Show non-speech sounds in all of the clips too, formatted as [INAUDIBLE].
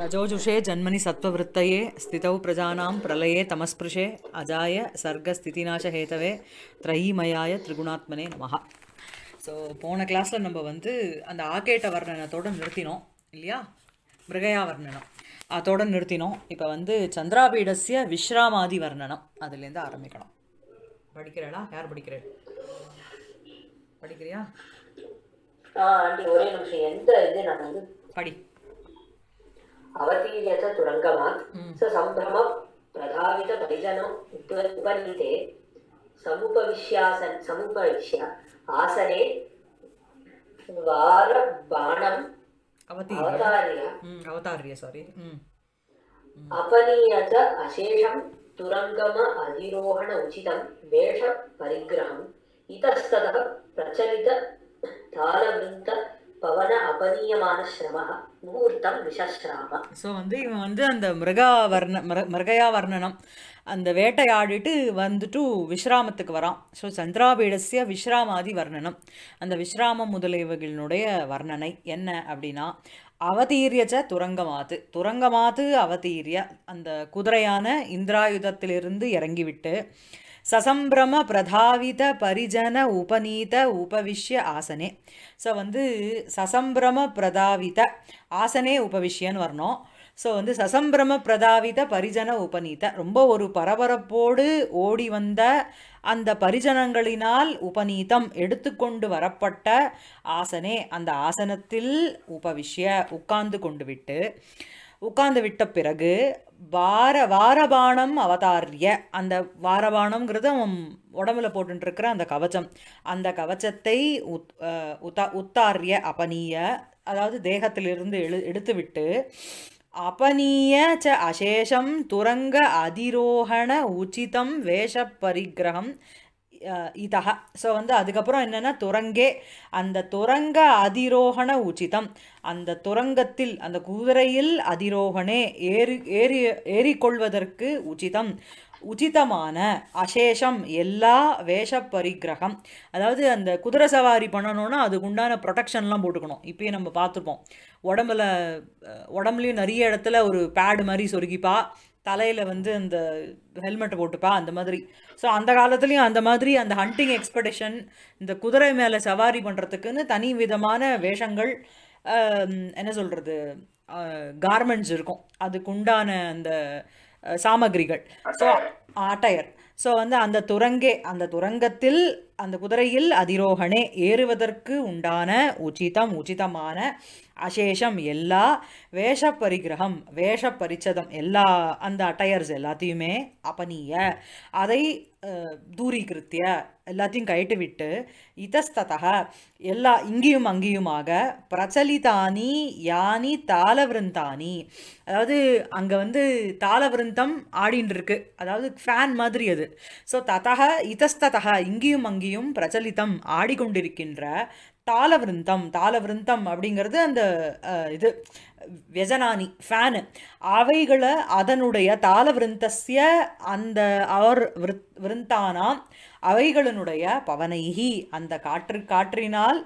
रजोजुषे जन्मनि सत्त्ववृत्तये स्थितौ प्रजानां प्रलये तमस्पृशे अजाय சர்க்கஸ்திதிநாசஹேதவே த்ரயீமயாய திரிகுணாத்மனே மகா ஸோ போன கிளாஸில் நம்ம வந்து அந்த ஆகேட்ட வர்ணனத்தோடு நிறுத்தினோம் இல்லையா மிருகயா வர்ணனம் அதோடு நிறுத்தினோம் இப்போ வந்து சந்திராபீடஸ்ய விஸ்ராமாதி வர்ணனம் அதுலேருந்து ஆரம்பிக்கணும் படிக்கிறேடா யார் படிக்கிறேன் படிக்கிறியா படி අවතීයත තුරංගමත් ස සම්භ්‍රම ප්‍රධාවිත පරිජනම් උපනිතේ සමුපවිශ්‍යාසන් සමුපවිශ්‍ය ආසනේ වාර බාණම් අවතාරය අවතාරය සොරි අපනීයත අශේෂම් තුරංගම අධිරෝහණ උචිතම් වේෂ පරිග්‍රහම් ඉතස්තතः ප්‍රචලිත තාලවෘන්ත පවන අපනීයමාන ශ්‍රමः ஸோ வந்து இவன் வந்து அந்த மிருகா வர்ண மிருகயா வர்ணனம் அந்த வேட்டையாடிட்டு வந்துட்டு விஸ்ராமத்துக்கு வரான் ஸோ சந்திராபீடசிய விஸ்ராமாதி வர்ணனம் அந்த விஸ்ராம முதலியவர்களினுடைய வர்ணனை என்ன அப்படின்னா அவதீரியச்ச துரங்கமாத்து துரங்கமாத்து அவதீரிய அந்த குதிரையான இந்திராயுதத்திலிருந்து இறங்கிவிட்டு சசம்பிரம பிரதாவித பரிஜன உபநீத உபவிஷ்ய ஆசனே ஸோ வந்து சசம்பிரம பிரதாவித ஆசனே உபவிஷ்யன்னு வரணும் ஸோ வந்து சசம்பிரம பிரதாவித பரிஜன உபநீத ரொம்ப ஒரு பரபரப்போடு ஓடி வந்த அந்த பரிஜனங்களினால் உபநீதம் எடுத்துக்கொண்டு வரப்பட்ட ஆசனே அந்த ஆசனத்தில் உபவிஷ்ய உட்கார்ந்து கொண்டு விட்டு உட்கார்ந்து விட்ட பிறகு வார வாரபானம் அவதாரிய அந்த வாரபானம்ங்கிறது அவன் உடம்புல போட்டுருக்கிற அந்த கவச்சம் அந்த கவச்சத்தை உத் உத்தாரிய அபனிய அதாவது தேகத்திலிருந்து எழு எடுத்துவிட்டு அபனிய ச அசேஷம் துரங்க அதிரோகண உச்சிதம் வேஷ பரிகிரகம் இதக ஸோ வந்து அதுக்கப்புறம் என்னென்னா துரங்கே அந்த துரங்க அதிரோகண உச்சிதம் அந்த துரங்கத்தில் அந்த குதிரையில் அதிரோகணே ஏறி ஏறி ஏறிக்கொள்வதற்கு உச்சிதம் உச்சிதமான அசேஷம் எல்லா வேஷ பரிகிரகம் அதாவது அந்த குதிரை சவாரி பண்ணணும்னா அதுக்கு உண்டான ப்ரொடெக்ஷன்லாம் போட்டுக்கணும் இப்பயே நம்ம பார்த்துப்போம் உடம்புல உடம்புலையும் நிறைய இடத்துல ஒரு பேடு மாதிரி சொருகிப்பா தலையில் வந்து அந்த ஹெல்மெட் போட்டுப்பா அந்த மாதிரி ஸோ அந்த காலத்துலேயும் அந்த மாதிரி அந்த ஹண்டிங் எக்ஸ்பெடிஷன் இந்த குதிரை மேலே சவாரி பண்ணுறதுக்குன்னு தனி விதமான வேஷங்கள் என்ன சொல்கிறது கார்மெண்ட்ஸ் இருக்கும் அதுக்குண்டான அந்த சாமகிரிகள் ஸோ அட்டையர் ஸோ வந்து அந்த துரங்கே அந்த துரங்கத்தில் அந்த குதிரையில் அதிரோகணே ஏறுவதற்கு உண்டான உச்சிதம் உச்சிதமான அசேஷம் எல்லா வேஷ பரிகிரகம் வேஷ பரிச்சதம் எல்லா அந்த அட்டையர்ஸ் எல்லாத்தையுமே அபனிய அதை தூரீகிருத்திய எல்லாத்தையும் கயிட்டு விட்டு இதஸ்ததக எல்லா இங்கேயும் அங்கேயுமாக பிரச்சலிதானி யானி தாளவிருந்தானி அதாவது அங்கே வந்து தாளவிருந்தம் ஆடின்னு இருக்கு அதாவது ஃபேன் மாதிரி அது ஸோ ததக இதஸ்ததக இங்கேயும் அங்கேயும் பிரச்சலிதம் ஆடிக்கொண்டிருக்கின்ற தாளவிருந்தம் தாளவிருந்தம் அப்படிங்கிறது அந்த இது வெஜனானி ஃபேனு அவைகளை அதனுடைய தாளவிருந்தசிய அந்த அவர் விருந்தானாம் அவைகளினுடைய பவனைகி அந்த காற்று காற்றினால்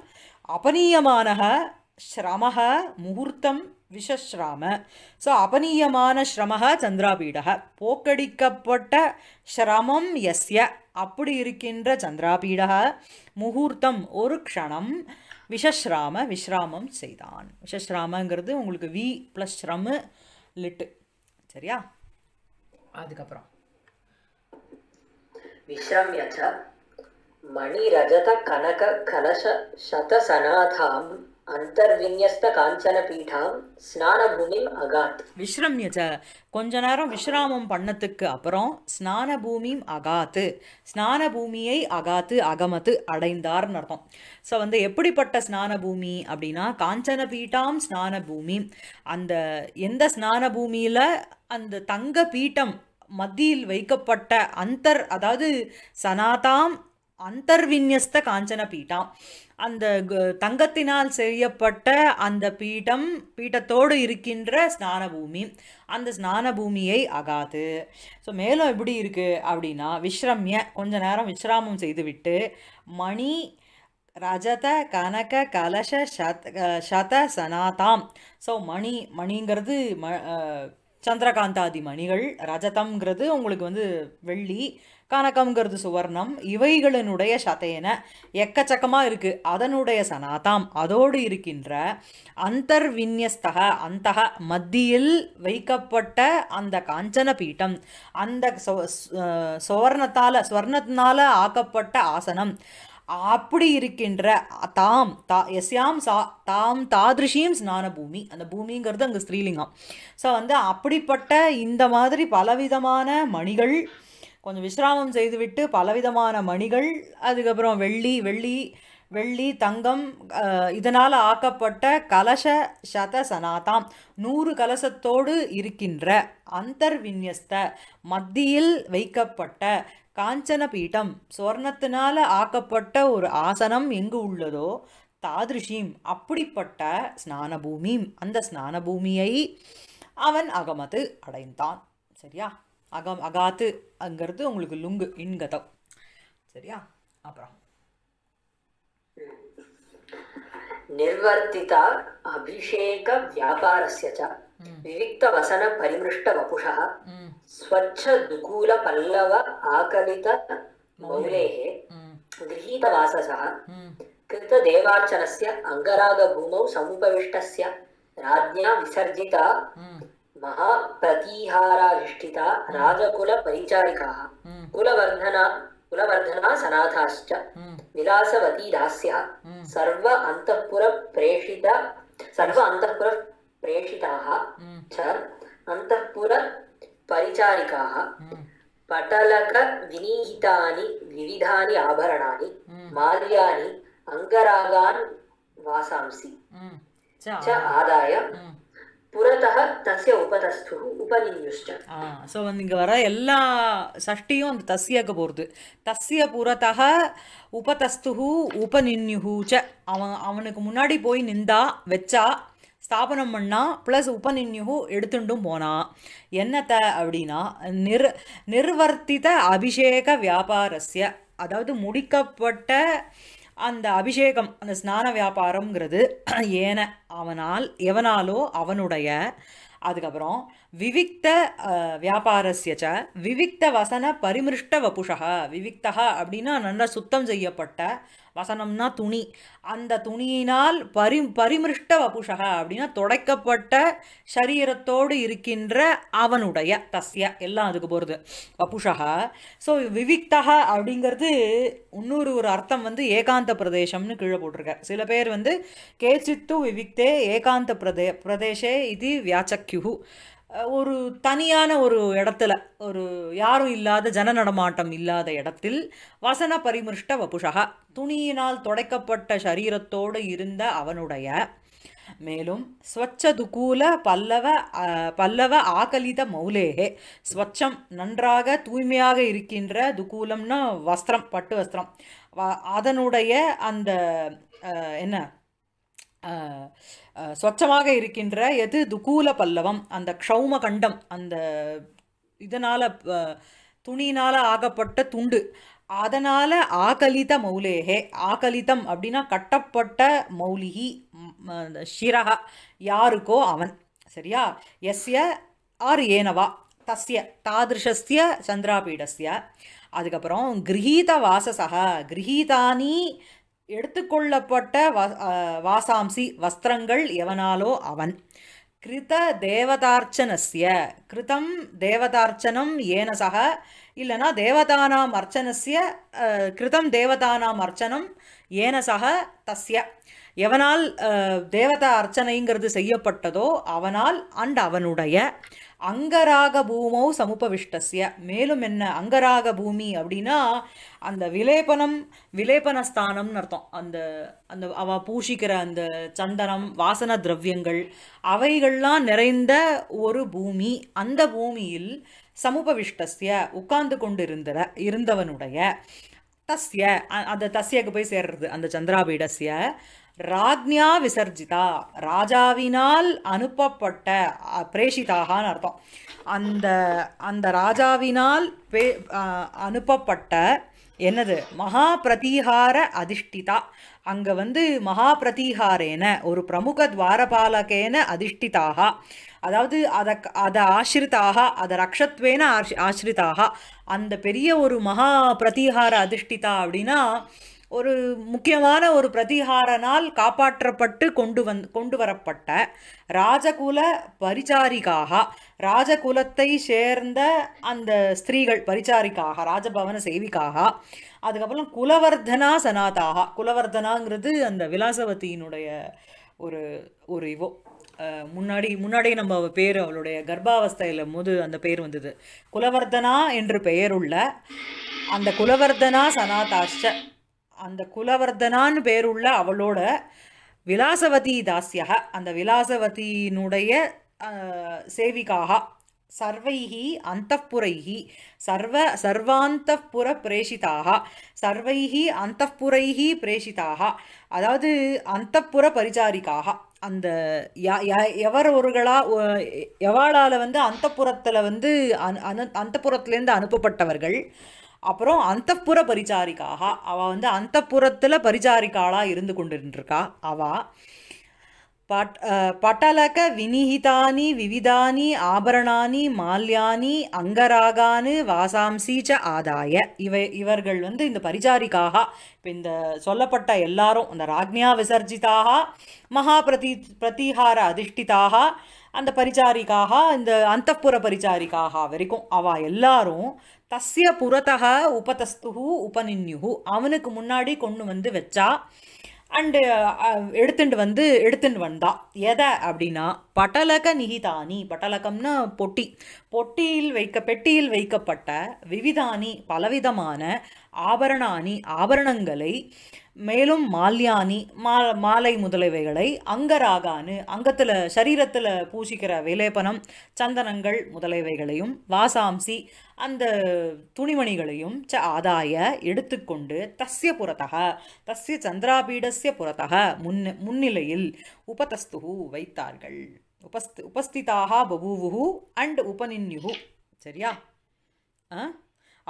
அபனீயமான ஸ்ரமக முகூர்த்தம் விஷஸ்ராம ஸோ அபனீயமான ஸ்ரமக சந்திராபீடக போக்கடிக்கப்பட்ட ஸ்ரமம் எஸ்ய அப்படி இருக்கின்ற சந்திராபீடக முகூர்த்தம் ஒரு க்ஷணம் விஷஸ்ராம விஸ்ராமம் செய்தான் விஷஸ்ராமங்கிறது உங்களுக்கு வி ப்ளஸ் ஸ்ரமு லிட்டு சரியா அதுக்கப்புறம் விஸ்ராமிய மணி ரஜத கனக கலச சத விஸ்ரம்ய கொஞ்ச நேரம் விஸ்ராமம் பண்ணத்துக்கு அப்புறம் ஸ்நான பூமியும் அகாத்து ஸ்நான பூமியை அகாத்து அகமத்து அடைந்தார்னு அர்த்தம் ஸோ வந்து எப்படிப்பட்ட ஸ்நான பூமி அப்படின்னா காஞ்சன பீட்டாம் ஸ்நான பூமி அந்த எந்த ஸ்நான பூமியில் அந்த தங்க பீட்டம் மத்தியில் வைக்கப்பட்ட அந்தர் அதாவது சனாதாம் அந்தர்விநியஸ்த காஞ்சன பீட்டம் அந்த தங்கத்தினால் செய்யப்பட்ட அந்த பீடம் பீட்டத்தோடு இருக்கின்ற ஸ்நான பூமி அந்த ஸ்நான பூமியை அகாது ஸோ மேலும் எப்படி இருக்குது அப்படின்னா விஸ்ரம்ய கொஞ்ச நேரம் விஸ்ராமம் செய்துவிட்டு மணி ரஜத கனக கலச சத சத சனாதாம் ஸோ மணி மணிங்கிறது ம சந்திரகாந்தாதி மணிகள் ரஜதம்ங்கிறது உங்களுக்கு வந்து வெள்ளி கனகம்ங்கிறது சுவர்ணம் இவைகளினுடைய சதையன எக்கச்சக்கமாக இருக்குது அதனுடைய சனாதாம் அதோடு இருக்கின்ற விநியஸ்தக அந்த மத்தியில் வைக்கப்பட்ட அந்த காஞ்சன பீட்டம் அந்த சுவர்ணத்தால் சுவர்ணத்தினால ஆக்கப்பட்ட ஆசனம் அப்படி இருக்கின்ற தாம் தா எஸ்யாம் சா தாம் தாதிருஷியும் ஸ்நான பூமி அந்த பூமிங்கிறது அங்கே ஸ்ரீலிங்கம் ஸோ வந்து அப்படிப்பட்ட இந்த மாதிரி பலவிதமான மணிகள் கொஞ்சம் விஸ்ராமம் செய்துவிட்டு பலவிதமான மணிகள் அதுக்கப்புறம் வெள்ளி வெள்ளி வெள்ளி தங்கம் இதனால் ஆக்கப்பட்ட கலச சத சனாதாம் நூறு கலசத்தோடு இருக்கின்ற அந்தர் விநியஸ்த மத்தியில் வைக்கப்பட்ட காஞ்சன பீட்டம் சுவர்ணத்தினால் ஆக்கப்பட்ட ஒரு ஆசனம் எங்கு உள்ளதோ தாதிருஷீம் அப்படிப்பட்ட ஸ்நானபூமி அந்த ஸ்நானபூமியை அவன் அகமது அடைந்தான் சரியா அகம் அகாத்து அங்கிறது உங்களுக்கு லுங்கு இன்கதம் சரியா அப்புறம் నిర్వర్తిత అభిషేక వ్యాపారస్య చ వివిక్త వసన పరిమృష్ట వపుష స్వచ్ఛ దుకూల పల్లవ ఆకలిత మౌలేః గృహీత వాససః కృత దేవార్చనస్య అంగరాగ భూమౌ సముపవిష్టస్య రాజ్ఞా విసర్జిత महाप्रतीहाराधिष्ठिता राजकुलपरिचारिकाः कुलवर्धना कुलवर्धना सनाथाश्च विलासवती दास्या सर्व अन्तःपुरप्रेषित सर्व अन्तःपुरप्रेषिताः च अन्तःपुरपरिचारिकाः पटलकविनीहितानि विविधानि आभरणानि माल्यानि अङ्गरागान् वासांसि च आदाय ஸோ வந்து இங்கே வர எல்லா சஷ்டியும் அந்த தஸ்யாக்கு போகிறது தஸ்ய புறத்தக உபதஸ்துஹு ச அவன் அவனுக்கு முன்னாடி போய் நின்றா வச்சா ஸ்தாபனம் பண்ணால் ப்ளஸ் உபநின்யுகு எடுத்துண்டும் போனான் என்னத்தை அப்படின்னா நிர் நிர்வர்த்தித அபிஷேக வியாபாரஸ்ய அதாவது முடிக்கப்பட்ட அந்த அபிஷேகம் அந்த ஸ்நான வியாபாரம்ங்கிறது [CLEARS THROAT] ஏன அவனால் எவனாலோ அவனுடைய அதுக்கப்புறம் விவிக்த வியாபாரஸ்யச்ச விவிக்த வசன பரிமிருஷ்ட வபுஷகா விவிக்தகா அப்படின்னா நல்லா சுத்தம் செய்யப்பட்ட வசனம்னா துணி அந்த துணியினால் பரி பரிமிருஷ்ட வபுஷகா அப்படின்னா தொடைக்கப்பட்ட சரீரத்தோடு இருக்கின்ற அவனுடைய தசிய எல்லாம் அதுக்கு போகிறது வபுஷகா ஸோ விவிக்தகா அப்படிங்கிறது இன்னொரு ஒரு அர்த்தம் வந்து ஏகாந்த பிரதேசம்னு கீழே போட்டிருக்க சில பேர் வந்து கேச்சித்து விவிக்தே ஏகாந்த பிரதே பிரதேசே இது வியாச்சக்யு ஒரு தனியான ஒரு இடத்துல ஒரு யாரும் இல்லாத ஜன நடமாட்டம் இல்லாத இடத்தில் வசன பரிமிருஷ்ட வபுஷகா துணியினால் தொடைக்கப்பட்ட சரீரத்தோடு இருந்த அவனுடைய மேலும் ஸ்வச்ச துகூல பல்லவ பல்லவ ஆகலித மௌலேகே ஸ்வச்சம் நன்றாக தூய்மையாக இருக்கின்ற துகூலம்னா வஸ்திரம் பட்டு வஸ்திரம் அதனுடைய அந்த என்ன ஸ்வச்சமாக இருக்கின்ற எது துகூல பல்லவம் அந்த க்ஷௌம கண்டம் அந்த இதனால் துணினால் ஆகப்பட்ட துண்டு அதனால் ஆகலித மௌலேகே ஆகலிதம் அப்படின்னா கட்டப்பட்ட மௌலிகி ஷிரகா யாருக்கோ அவன் சரியா எஸ்ய ஆர் ஏனவா தஸ்ய தாதிருஷஸ்திய சந்திராபீடஸ்ய அதுக்கப்புறம் கிரகீத வாசசா கிரகீதானி எடுத்துக்கொள்ளப்பட்ட வாசாம்சி வஸ்திரங்கள் எவனாலோ அவன் கிருத தேவதார்ச்சனஸ்ய கிருதம் தேவதார்ச்சனம் சக இல்லைனா தேவதானாம் அர்ச்சனஸ்ய கிருதம் தேவதானாம் அர்ச்சனம் சக தஸ்ய எவனால் தேவதா அர்ச்சனைங்கிறது செய்யப்பட்டதோ அவனால் அண்ட் அவனுடைய அங்கராக பூமௌ சமுபவிஷ்டசிய மேலும் என்ன அங்கராக பூமி அப்படின்னா அந்த விலேபனம் விலேபனஸ்தானம்னு அர்த்தம் அந்த அந்த அவ பூஷிக்கிற அந்த சந்தனம் வாசன திரவியங்கள் அவைகள்லாம் நிறைந்த ஒரு பூமி அந்த பூமியில் சமுபவிஷ்டசிய உட்கார்ந்து கொண்டு இருந்த இருந்தவனுடைய தஸ்ய அந்த தஸ்யக்கு போய் சேர்றது அந்த சந்திராபீடஸ்ய ராஜ்யா விசர்ஜிதா ராஜாவினால் அனுப்பப்பட்ட பிரேஷிதாகான்னு அர்த்தம் அந்த அந்த ராஜாவினால் பே அனுப்பப்பட்ட என்னது மகா பிரதீகார அதிஷ்டிதா அங்கே வந்து மகா பிரதீகாரேன ஒரு பிரமுக துவாரபாலகேன அதிஷ்டிதாக அதாவது அதை அதை ஆசிரித்தாக அதை ரக்ஷத்வேன ஆஷ் ஆசிரித்தாக அந்த பெரிய ஒரு மகா பிரதிகார அதிர்ஷ்டிதா அப்படின்னா ஒரு முக்கியமான ஒரு பிரதிகாரனால் காப்பாற்றப்பட்டு கொண்டு வந் கொண்டு வரப்பட்ட ராஜகுல பரிச்சாரிக்காக ராஜகுலத்தை சேர்ந்த அந்த ஸ்திரீகள் பரிச்சாரிக்காக ராஜபவன சேவிக்காக அதுக்கப்புறம் குலவர்தனா சனாதாக குலவர்தனாங்கிறது அந்த விலாசவத்தியினுடைய ஒரு ஒரு இவோ முன்னாடி முன்னாடி நம்ம அவள் பேர் அவளுடைய கர்ப்பாவஸ்தையில் போது அந்த பேர் வந்தது குலவர்தனா என்று பெயருள்ள அந்த குலவர்தனா சனாதாஷ்ட அந்த குலவர்தனான்னு பேருள்ள அவளோட விலாசவதி தாஸ்யாக அந்த விலாசவதியினுடைய சேவிக்காக சர்வைஹ அந்தப்புரைஹ சர்வ சர்வாந்தப்புர பிரேஷிதாக சர்வைஹ அந்தப்புரைஹ பிரேஷிதாக அதாவது அந்தப்புற பரிசாரிக்காக அந்த எவர் எவாளால் வந்து அந்தப்புறத்தில் வந்து அன் அனு அந்தப்புறத்துலேருந்து அனுப்பப்பட்டவர்கள் அப்புறம் அந்தப்புற பரிசாரிக்காக அவள் வந்து அந்தப்புறத்தில் பரிசாரிக்காளாக இருந்து கொண்டு இருக்கா அவள் பட்டலக पटलकविनिहितानि விவிதானி ஆபரணானி மால்யானி அங்கராகானு வாசாம்சி ச ஆதாய இவ இவர்கள் வந்து இந்த பரிச்சாரிக்காக இப்போ இந்த சொல்லப்பட்ட எல்லாரும் அந்த ராக்னியா விசர்ஜிதாக மகா பிரதி பிரதீகார அதிஷ்டிதாக அந்த பரிச்சாரிக்காக இந்த அந்தப்புற பரிச்சாரிக்காக வரைக்கும் அவ எல்லாரும் தஸ்ய புறத்தக உபதஸ்து உபநின்யு அவனுக்கு முன்னாடி கொண்டு வந்து வச்சா அண்டு எடுத்துட்டு வந்து எடுத்துட்டு வந்தா எதை அப்படின்னா பட்டலக நிகிதானி பட்டலகம்னா பொட்டி பொட்டியில் வைக்க பெட்டியில் வைக்கப்பட்ட விவிதானி பலவிதமான ஆபரணானி ஆபரணங்களை மேலும் மால்யானி மா மாலை முதலவைகளை அங்கராகானு அங்கத்தில் சரீரத்தில் பூசிக்கிற விலேபனம் சந்தனங்கள் முதலவைகளையும் வாசாம்சி அந்த துணிமணிகளையும் ச ஆதாய எடுத்துக்கொண்டு தஸ்ய புறத்தக தஸ்ய சந்திராபீடஸ்ய புறத்தக முன் முன்னிலையில் உபதஸ்துகு வைத்தார்கள் உபஸ்தி உபஸ்திதாக பபூவுகு அண்ட் உபநின்யுகு சரியா ஆ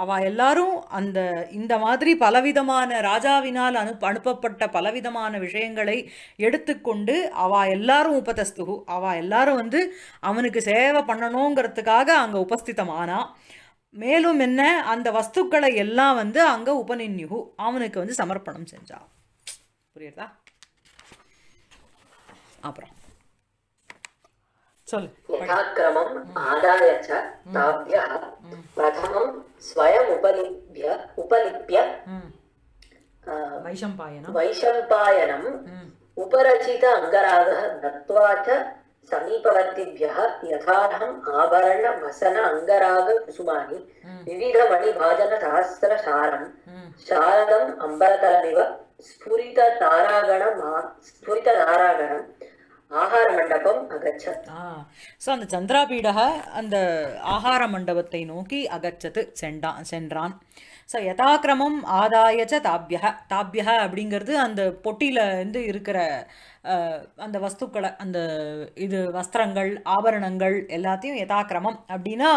அவா எல்லாரும் அந்த இந்த மாதிரி பலவிதமான ராஜாவினால் அனுப்ப அனுப்பப்பட்ட பலவிதமான விஷயங்களை எடுத்துக்கொண்டு அவள் எல்லாரும் உபதஸ்துகு அவள் எல்லாரும் வந்து அவனுக்கு சேவை பண்ணணுங்கிறதுக்காக அங்கே ஆனா மேலும் என்ன அந்த வஸ்துக்களை எல்லாம் வந்து அங்கே உபநின்யுகு அவனுக்கு வந்து சமர்ப்பணம் செஞ்சா புரியுதா அப்புறம் ङ्गरागः आदाय च समीपवर्तिभ्यः यथाहम् आभरणवसन अङ्गरागकुसुमानि विविधमणिभाजनसहस्रम् शारदम् अम्बरतमिव स्फुरितरागण स्फुरितनारागणम् ஆஹார மண்டபம் அகச்சத் ஸோ அந்த சந்திராபீடக அந்த ஆஹார மண்டபத்தை நோக்கி அகச்சத்து சென்றான் சென்றான் ஸோ யதாக்கிரமம் ஆதாயச்ச தாபியக தாபியக அப்படிங்கிறது அந்த பொட்டியில் இருந்து இருக்கிற அந்த வஸ்துக்களை அந்த இது வஸ்திரங்கள் ஆபரணங்கள் எல்லாத்தையும் யதாக்கிரமம் அப்படின்னா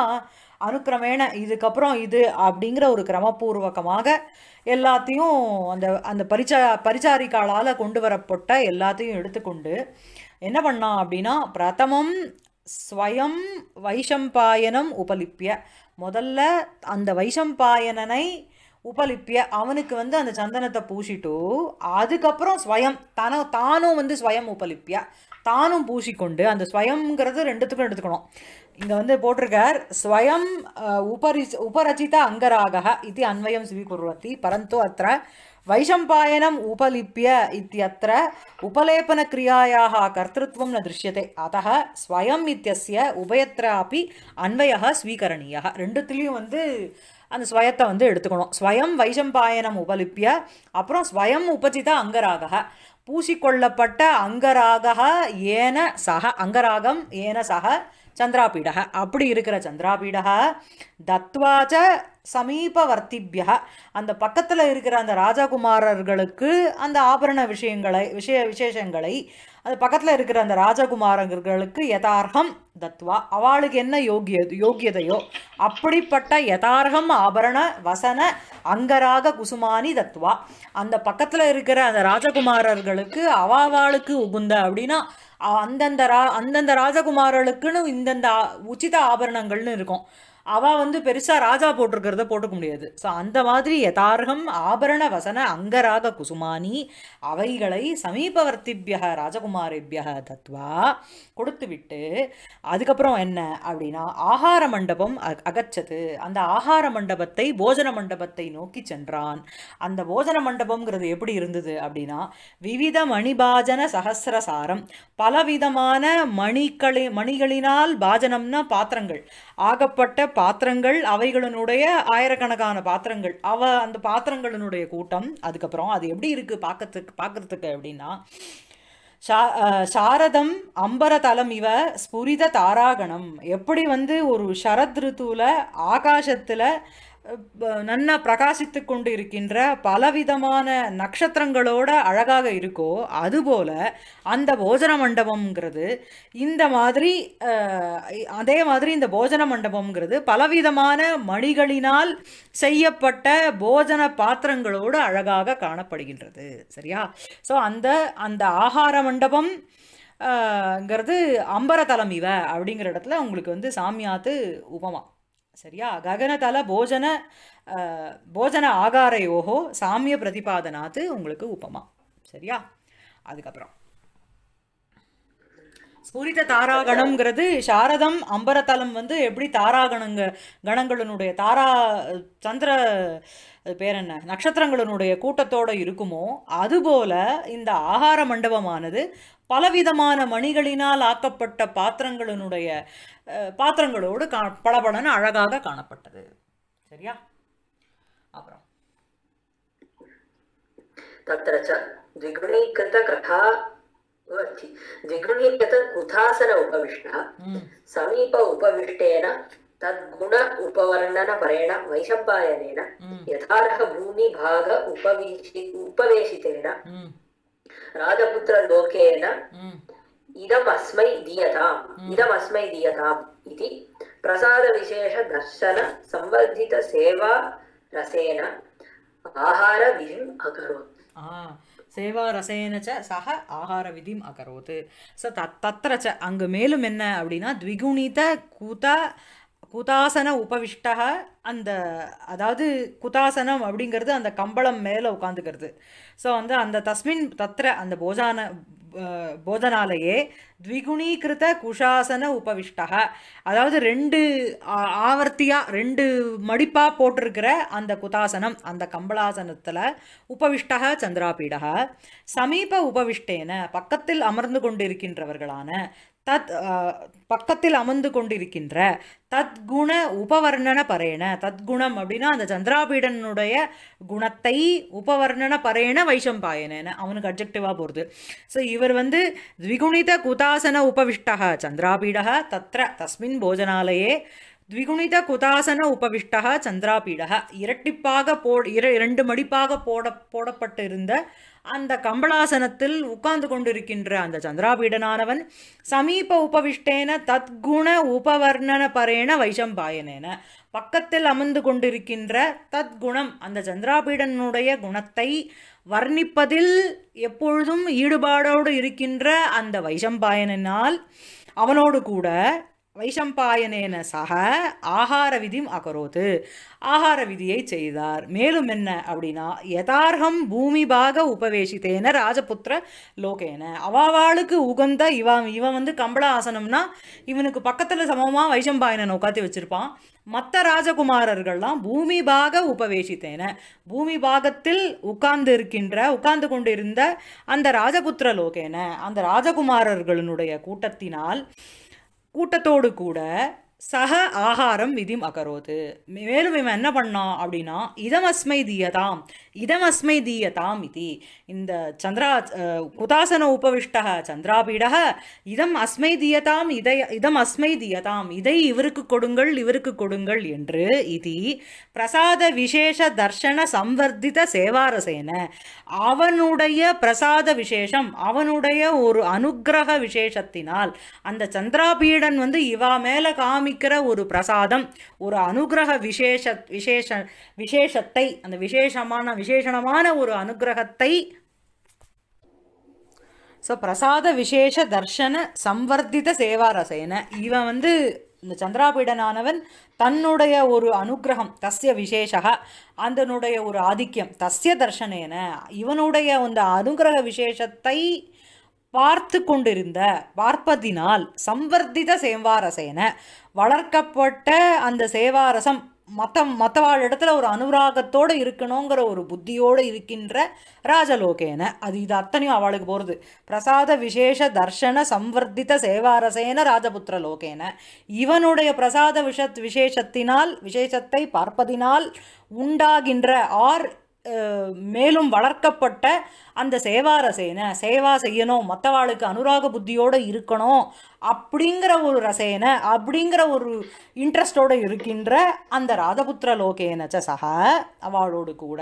அனுக்கிரமேண இதுக்கப்புறம் இது அப்படிங்கிற ஒரு கிரமபூர்வகமாக எல்லாத்தையும் அந்த அந்த பரிச்சா பரிச்சாரிக்காளால் கொண்டு வரப்பட்ட எல்லாத்தையும் எடுத்துக்கொண்டு என்ன பண்ணான் அப்படின்னா பிரதமம் ஸ்வயம் வைஷம்பாயனம் உபலிப்பிய முதல்ல அந்த வைஷம்பாயனனை உபலிப்பிய அவனுக்கு வந்து அந்த சந்தனத்தை பூசிட்டு அதுக்கப்புறம் ஸ்வயம் தன தானும் வந்து ஸ்வயம் உபலிப்பிய தானும் பூசிக்கொண்டு அந்த ஸ்வயங்கிறது ரெண்டுத்துக்கும் எடுத்துக்கணும் இங்கே வந்து போட்டிருக்கார் ஸ்வயம் உபரி உபரச்சித அங்கராக இது அன்வயம் சிவி பரந்தோ அத்த वैशम्पायनम् उपलिप्य इत्यत्र उपलेपनक्रियायाः कर्तृत्वं न दृश्यते अतः स्वयम् इत्यस्य உபயத்திராபி அன்வயா ஸ்வீகரணியா ரெண்டுத்துலேயும் வந்து அந்த ஸ்வயத்தை வந்து எடுத்துக்கணும் ஸ்வயம் வைஷம்பாயனம் உபலிப்பிய அப்புறம் ஸ்வயம் உபஜித அங்கராக பூசிக்கொள்ளப்பட்ட அங்கராக ஏன சக அங்கராகம் ஏன சக சந்திராபீடக அப்படி இருக்கிற சந்திராபீடக தத்வாச்ச சமீபவர்த்திபியா அந்த பக்கத்தில் இருக்கிற அந்த ராஜகுமாரர்களுக்கு அந்த ஆபரண விஷயங்களை விஷய விசேஷங்களை அது பக்கத்தில் இருக்கிற அந்த ராஜகுமாரர்களுக்கு யதார்த்தம் தத்வா அவளுக்கு என்ன யோகிய யோகியதையோ அப்படிப்பட்ட யதார்கம் ஆபரண வசன அங்கராக குசுமானி தத்வா அந்த பக்கத்தில் இருக்கிற அந்த ராஜகுமாரர்களுக்கு அவாவாளுக்கு உகுந்த அப்படின்னா அந்தந்த ரா அந்தந்த ராஜகுமாரர்களுக்குன்னு இந்தந்த உச்சித ஆபரணங்கள்னு இருக்கும் அவள் வந்து பெருசாக ராஜா போட்டிருக்கிறத போட்டுக்க முடியாது ஸோ அந்த மாதிரி யதார்கம் ஆபரண வசன அங்கராக குசுமானி அவைகளை சமீபவர்த்திபியக ராஜகுமாரிபியக தத்வா கொடுத்துவிட்டு அதுக்கப்புறம் என்ன அப்படின்னா ஆகார மண்டபம் அகச்சது அந்த ஆகார மண்டபத்தை போஜன மண்டபத்தை நோக்கி சென்றான் அந்த போஜன மண்டபம்ங்கிறது எப்படி இருந்தது அப்படின்னா விவித மணிபாஜன சகசிரசாரம் பலவிதமான மணிகளை மணிகளினால் பாஜனம்னா பாத்திரங்கள் ஆகப்பட்ட பாத்திரங்கள் அவைகளினுடைய ஆயிரக்கணக்கான பாத்திரங்கள் அவ அந்த பாத்திரங்களினுடைய கூட்டம் அதுக்கப்புறம் அது எப்படி இருக்கு பார்க்கறதுக்கு பார்க்கறதுக்கு அப்படின்னா சா சாரதம் அம்பரதலம் இவ ஸ்புரித தாராகணம் எப்படி வந்து ஒரு சரத் ரித்துல ஆகாசத்துல நன்னா பிரகாசித்து கொண்டு இருக்கின்ற பலவிதமான நட்சத்திரங்களோட அழகாக இருக்கோ அதுபோல் அந்த போஜன மண்டபம்ங்கிறது இந்த மாதிரி அதே மாதிரி இந்த போஜன மண்டபம்ங்கிறது பலவிதமான மணிகளினால் செய்யப்பட்ட போஜன பாத்திரங்களோடு அழகாக காணப்படுகின்றது சரியா ஸோ அந்த அந்த ஆகார மண்டபம் ங்கிறது அம்பரதலம் இவ அப்படிங்கிற இடத்துல உங்களுக்கு வந்து சாமியாத்து உபமா சரியா ககனதல போஜன போஜன ஆகாரையோகோ சாமிய பிரதிபாதனாத்து உங்களுக்கு உபமா சரியா அதுக்கப்புறம் ஸ்புரித தாராகணம்ங்கிறது சாரதம் அம்பரதலம் வந்து எப்படி தாராகணங்க கணங்களினுடைய தாரா சந்திர பேர் என்ன நட்சத்திரங்களினுடைய கூட்டத்தோடு இருக்குமோ அதுபோல இந்த ஆகார மண்டபமானது பலவிதமான மணிகளினால் ஆக்கப்பட்ட பாத்திரங்களினுடைய பாத்திரங்களோடு கா பளபளன்னு அழகாக காணப்பட்டது சரியா அப்புறம் तत्र च द्विगुणीकृतकथावर्थि द्विगुणीकृतकुथासन उपविष्टः समीप उपविष्टेन तद्गुण उपवर्णनपरेण वैशम्पायनेन यथार्ह भूमिभाग उपवेशि उपवेशितेन ராஜபுத்திர லோகேன இதம் அஸ்மை தீயதாம் இதம் அஸ்மை தீயதாம் இது பிரசாத விசேஷ தர்சன சம்பர்தித சேவா ரசேன ஆகார விதிம் அகரோத் சேவாரசேன ச சக ஆகார விதிம் அகரோத் ச அங்கு மேலும் என்ன அப்படின்னா த்விகுணித கூத குதாசன உபவிஷ்டக அந்த அதாவது குதாசனம் அப்படிங்கிறது அந்த கம்பளம் மேலே உட்காந்துக்கிறது ஸோ வந்து அந்த தஸ்மின் தத்திர அந்த போஜான போதனாலேயே த்விகுணீகிருத குஷாசன உபவிஷ்டக அதாவது ரெண்டு ஆவர்த்தியாக ரெண்டு மடிப்பாக போட்டிருக்கிற அந்த குதாசனம் அந்த கம்பளாசனத்தில் உபவிஷ்டக சந்திராபீடக சமீப உபவிஷ்டேன பக்கத்தில் அமர்ந்து கொண்டிருக்கின்றவர்களான தத் பக்கத்தில் அமர்ந்து கொண்டிருக்கின்ற தத்குண உபவர்ணன பரேன தத்குணம் அப்படின்னா அந்த சந்திராபீடனுடைய குணத்தை உபவர்ணன பரேண வைஷம்பாயனேன அவனுக்கு அப்ஜெக்டிவாக போகிறது ஸோ இவர் வந்து த்விகுணித குதாசன உபவிஷ்டா சந்திராபீடா தத்திர தஸ்மின் போஜனாலயே த்விகுணித குதாசன உபவிஷ்டா சந்திராபீடா இரட்டிப்பாக போ இர இரண்டு மடிப்பாக போட போடப்பட்டிருந்த அந்த கம்பளாசனத்தில் உட்கார்ந்து கொண்டிருக்கின்ற அந்த சந்திராபீடனானவன் சமீப உபவிஷ்டேன தத்குண உபவர்ணன பரேண வைஷம்பாயனேன பக்கத்தில் அமர்ந்து கொண்டிருக்கின்ற தத்குணம் அந்த சந்திராபீடனுடைய குணத்தை வர்ணிப்பதில் எப்பொழுதும் ஈடுபாடோடு இருக்கின்ற அந்த வைஷம்பாயனால் அவனோடு கூட வைஷம்பாயனேன சக ஆகார விதிம் அகரோது ஆகார விதியை செய்தார் மேலும் என்ன அப்படின்னா பூமி பூமிபாக உபவேசித்தேன ராஜபுத்திர லோகேன அவாவாளுக்கு உகந்த இவன் இவன் வந்து ஆசனம்னா இவனுக்கு பக்கத்தில் சமமாக வைஷம்பாயனை உட்காந்து வச்சுருப்பான் மற்ற ராஜகுமாரர்கள்லாம் பூமி பாக உபவேசித்தேன பூமி பாகத்தில் உட்கார்ந்து இருக்கின்ற உட்கார்ந்து கொண்டிருந்த அந்த ராஜபுத்திர லோகேன அந்த ராஜகுமாரர்களினுடைய கூட்டத்தினால் கூட்டத்தோடு கூட சக ஆகாரம் விதிம் அகரோது மேலும் இவன் என்ன பண்ணான் அப்படின்னா இதமஸ்மை தீயதாம் இதமஸ்மை தீயதாம் இது இந்த சந்திரா குதாசன உபவிஷ்ட சந்திராபீட இதம் அஸ்மை தீயதாம் இதை இதம் அஸ்மை தீயதாம் இதை இவருக்கு கொடுங்கள் இவருக்கு கொடுங்கள் என்று இது பிரசாத விசேஷ தர்ஷன சம்வர்த்தித சேவாரசேன அவனுடைய பிரசாத விசேஷம் அவனுடைய ஒரு அனுகிரக விசேஷத்தினால் அந்த சந்திராபீடன் வந்து இவா மேலே காமி காமிக்கிற ஒரு பிரசாதம் ஒரு அனுகிரக விசேஷ விசேஷ விசேஷத்தை அந்த விசேஷமான விசேஷமான ஒரு அனுகிரகத்தை ஸோ பிரசாத விசேஷ தர்ஷன சம்வர்த்தித சேவாரசேன இவன் வந்து இந்த சந்திராபீடனானவன் தன்னுடைய ஒரு அனுகிரகம் தஸ்ய விசேஷா அதனுடைய ஒரு ஆதிக்கம் தஸ்ய தர்ஷனேன இவனுடைய அந்த அனுகிரக விசேஷத்தை பார்த்து கொண்டிருந்த பார்ப்பதினால் சம்வர்த்தித சேவாரசேன வளர்க்கப்பட்ட அந்த சேவாரசம் மற்ற மற்றவாழ் இடத்துல ஒரு அனுராகத்தோடு இருக்கணுங்கிற ஒரு புத்தியோடு இருக்கின்ற ராஜலோகேன அது இது அத்தனையும் அவளுக்கு போகிறது பிரசாத விசேஷ தர்ஷன சம்வர்த்தித சேவாரசேன ராஜபுத்திர லோகேன இவனுடைய பிரசாத விஷத் விசேஷத்தினால் விசேஷத்தை பார்ப்பதினால் உண்டாகின்ற ஆர் மேலும் வளர்க்கப்பட்ட அந்த சேவார சேனை சேவா செய்யணும் மற்றவாளுக்கு அனுராக புத்தியோடு இருக்கணும் அப்படிங்கிற ஒரு ரசேனை அப்படிங்கிற ஒரு இன்ட்ரெஸ்டோடு இருக்கின்ற அந்த ராதபுத்திர லோகேனச்ச சக அவளோடு கூட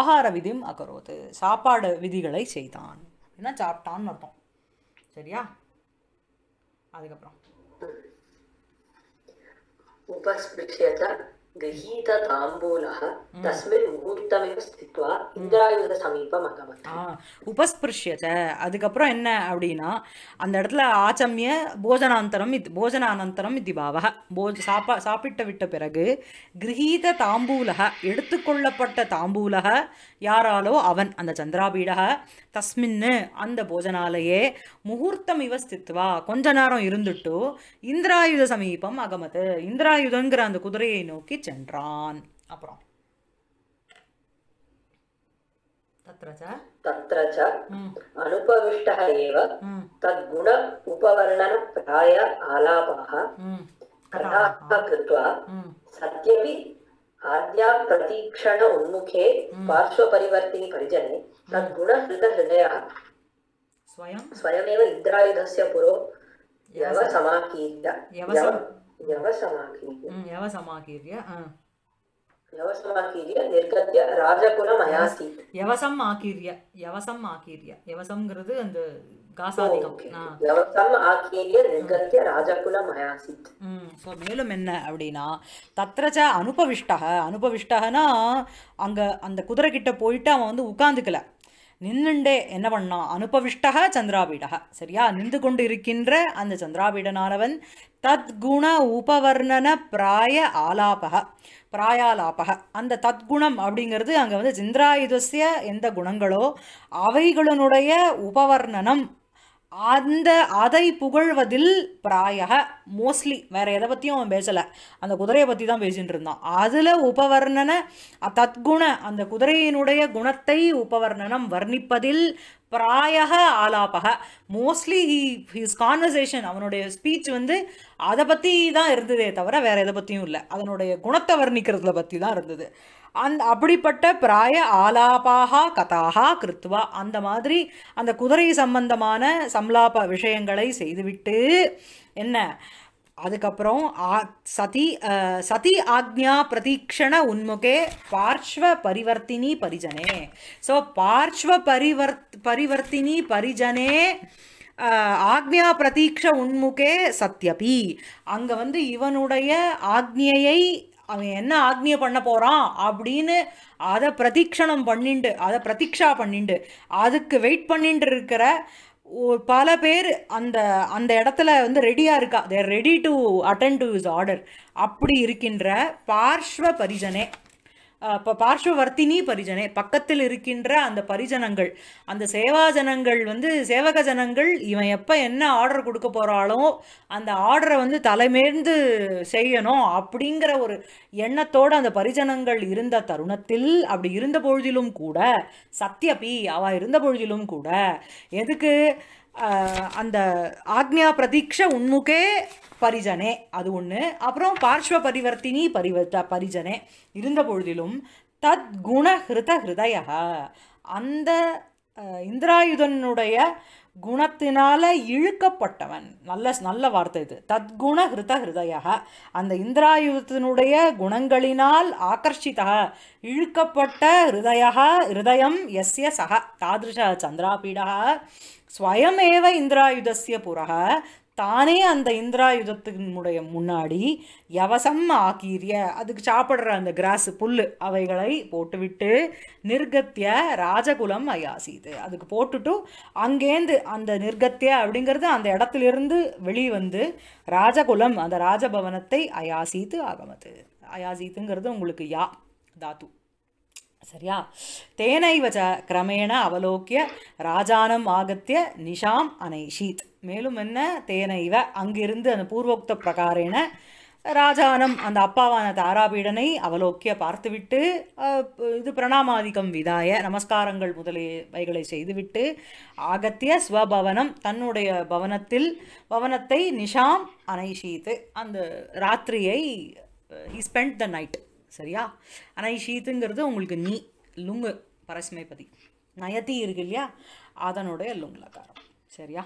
ஆகார விதியும் அகரோது சாப்பாடு விதிகளை செய்தான் அப்படின்னா சாப்பிட்டான்னு அர்த்தம் சரியா அதுக்கப்புறம் உபஸ்பிருஷ்யத்தை ஸ்தித்வா இந்திராயுத சமீபம் உபஸ்பிருஷ்யத அதுக்கப்புறம் என்ன அப்படின்னா அந்த இடத்துல ஆச்சமிய போஜனாந்தரம் இது போஜனானந்தரம் இது பாவக போஜ சாப்பா சாப்பிட்ட விட்ட பிறகு கிரகீத தாம்பூலக எடுத்துக்கொள்ளப்பட்ட தாம்பூலக யாராலோ அவன் அந்த சந்திராபீடக தஸ்மின்னு அந்த போஜனாலயே முகூர்த்தம் இவ கொஞ்ச நேரம் இருந்துட்டு இந்திராயுத சமீபம் அகமது இந்திராயுதங்கிற அந்த குதிரையை நோக்கி சென்றான் அப்புறம் తత్ర చ అనుపవిష్ట ఏవ తద్గుణ ఉపవర్ణన ప్రాయ ఆలాపాః కథాః కృత్వా సత్యపి ఆద్యా ప్రతీక్షణ ఉన్ముఖే పార్శ్వపరివర్తిని పరిజనే తద్గుణ హృత హృదయ స్వయం స్వయమేవ ఇంద్రాయుధస్య పురో యవ సమాకీర్య யவசம் யவசம் யவசம்ங்கிறது அந்த மேலும் என்ன அப்படின்னா தத்ரச்ச அனுபவிஷ்டக அனுபவிஷ்டகனா அங்க அந்த குதிரை கிட்ட போயிட்டு அவன் வந்து உட்காந்துக்கல நின்னுண்டே என்ன பண்ணா அனுபவிஷ்டக சந்திராபீடக சரியா நின்று கொண்டு இருக்கின்ற அந்த சந்திராபீடனானவன் தத்குண உபவர்ணன பிராய ஆலாபக பிராயாலாபக அந்த தத்குணம் அப்படிங்கிறது அங்கே வந்து சிந்திராயுதஸ்ய எந்த குணங்களோ அவைகளினுடைய உபவர்ணனம் அந்த அதை புகழ்வதில் பிராயக மோஸ்ட்லி வேறு எதை பற்றியும் அவன் பேசலை அந்த குதிரையை பற்றி தான் பேசிகிட்டு இருந்தான் அதில் உபவர்ணன தத்குண அந்த குதிரையினுடைய குணத்தை உபவர்ணனம் வர்ணிப்பதில் பிராயக ஆலாபக மோஸ்ட்லி ஹி ஹிஸ் கான்வர்சேஷன் அவனுடைய ஸ்பீச் வந்து அதை பற்றி தான் இருந்ததே தவிர வேறு எதை பற்றியும் இல்லை அதனுடைய குணத்தை வர்ணிக்கிறதுல பற்றி தான் இருந்தது அந் அப்படிப்பட்ட பிராய ஆலாபாக கதாக கிருத்துவா அந்த மாதிரி அந்த குதிரை சம்பந்தமான சம்லாப விஷயங்களை செய்துவிட்டு என்ன அதுக்கப்புறம் ஆ சதி சதி ஆக்ஞா பிரதீக்ஷண உன்முகே பார்ஷ்வ பரிவர்த்தினி பரிஜனே ஸோ பார்ஷ்வ பரிவர் பரிவர்த்தினி பரிஜனே ஆக்ஞா பிரதீக்ஷ உன்முகே சத்யபி அங்கே வந்து இவனுடைய ஆக்ஞையை அவன் என்ன ஆக்னியை பண்ண போகிறான் அப்படின்னு அதை பிரதீக்ஷணம் பண்ணிண்டு அதை பிரதீக்ஷா பண்ணிண்டு அதுக்கு வெயிட் பண்ணிட்டு இருக்கிற பல பேர் அந்த அந்த இடத்துல வந்து ரெடியாக இருக்கா there ready to attend to his order அப்படி இருக்கின்ற பார்ஷ்வ பரிஜனே பார்ஷ்வவர்த்தினி பரிஜனே பக்கத்தில் இருக்கின்ற அந்த பரிஜனங்கள் அந்த சேவா ஜனங்கள் வந்து சேவக ஜனங்கள் இவன் எப்போ என்ன ஆர்டர் கொடுக்க போகிறாளோ அந்த ஆர்டரை வந்து தலைமேர்ந்து செய்யணும் அப்படிங்கிற ஒரு எண்ணத்தோடு அந்த பரிஜனங்கள் இருந்த தருணத்தில் அப்படி இருந்த பொழுதிலும் கூட சத்தியபி அவ இருந்த பொழுதிலும் கூட எதுக்கு அந்த ஆக்ஞா பிரதீக்ஷ உண்முகே பரிஜனே அது ஒன்று அப்புறம் பார்ஷ்வ பரிவர்த்தினி பரிவர்த்த பரிஜனே இருந்த பொழுதிலும் தத் குண ஹிருத ஹிருதய அந்த இந்திராயுதனுடைய குணத்தினால இழுக்கப்பட்டவன் நல்ல நல்ல வார்த்தை இது தத்குண ஹிருத ஹிருதய அந்த இந்திராயுதத்தினுடைய குணங்களினால் ஆகர்ஷிதா இழுக்கப்பட்ட ஹிருதய ஹிருதயம் எஸ்ய சக தாதிருஷ சந்திராபீடா ஸ்வயமேவ இந்திராயுதஸ்ய புறக தானே அந்த இந்திராயுதத்தினுடைய முன்னாடி யவசம் ஆக்கீரிய அதுக்கு சாப்பிட்ற அந்த கிராஸ் புல் அவைகளை போட்டுவிட்டு நிர்கத்திய ராஜகுலம் ஐயாசிது அதுக்கு போட்டுட்டு அங்கேருந்து அந்த நிர்கத்திய அப்படிங்கிறது அந்த இடத்துலேருந்து வெளியே வந்து ராஜகுலம் அந்த ராஜபவனத்தை அயாசித்து ஆகமது அயாசித்துங்கிறது உங்களுக்கு யா தாத்து சரியா தேனைவச்ச கிரமேண அவலோக்கிய ராஜானம் ஆகத்திய நிஷாம் அனைஷீத் மேலும் என்ன தேனைவ அங்கிருந்து அந்த பூர்வோக்த பிரகாரேன ராஜானம் அந்த அப்பாவான தாராபீடனை அவலோக்கிய பார்த்துவிட்டு இது பிரணாமாதிக்கம் விதாய நமஸ்காரங்கள் முதலியவைகளை செய்துவிட்டு ஆகத்திய ஸ்வபவனம் தன்னுடைய பவனத்தில் பவனத்தை நிஷாம் அனைஷீத்து அந்த ராத்திரியை ஹி ஸ்பெண்ட் த நைட் சரியா ஆனால் ஷீத்துங்கிறது உங்களுக்கு நீ லுங்கு பரஸ்மைபதி நயத்தி இருக்கு இல்லையா அதனுடைய லுங்லகாரம் சரியா